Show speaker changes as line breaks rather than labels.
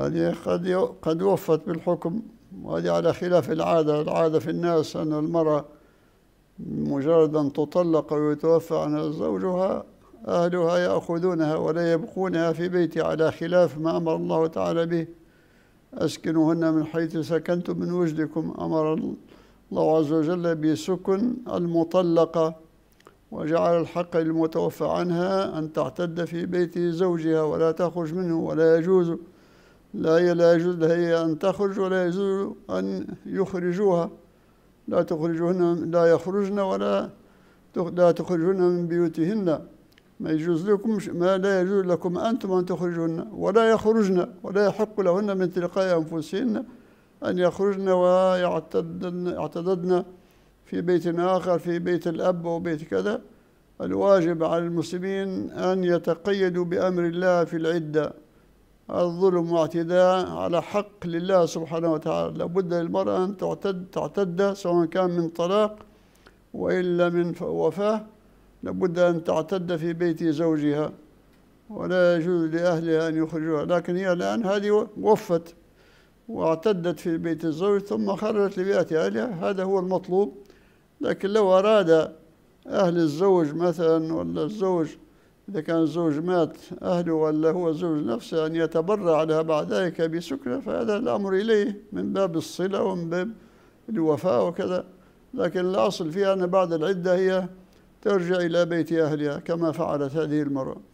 يعني قد قد وفت بالحكم وهذه على خلاف العادة العادة في الناس أن المرأة مجرد أن تطلق ويتوفى عنها زوجها أهلها يأخذونها ولا يبقونها في بيتي على خلاف ما أمر الله تعالى به أسكنوهن من حيث سكنتم من وجدكم أمر الله عز وجل بسكن المطلقة وجعل الحق للمتوفى عنها أن تعتد في بيت زوجها ولا تخرج منه ولا يجوز لا لا يجوز لها أن تخرج ولا يجوز أن يخرجوها لا تخرجهن لا يخرجن ولا لا تخرجهن من بيوتهن ما يجوز لكم ما لا يجوز لكم أنتم أن تخرجهن ولا يخرجن ولا يحق لهن من تلقاء أنفسهن أن يخرجن ويعتدن اعتددن في بيت آخر في بيت الأب وبيت كذا الواجب على المسلمين أن يتقيدوا بأمر الله في العدة الظلم واعتداء على حق لله سبحانه وتعالى لابد للمرأة أن تعتد تعتد سواء كان من طلاق وإلا من وفاة لابد أن تعتد في بيت زوجها ولا يجوز لأهلها أن يخرجوها لكن هي الآن هذه وفت واعتدت في بيت الزوج ثم خرجت لبيئة أهلها هذا هو المطلوب لكن لو أراد أهل الزوج مثلا ولا الزوج إذا كان الزوج مات أهله ولا هو زوج نفسه أن يتبرع لها بعد ذلك بسكنة فهذا الأمر إليه من باب الصلة ومن باب الوفاء وكذا لكن الأصل فيها أن بعد العدة هي ترجع إلى بيت أهلها كما فعلت هذه المرأة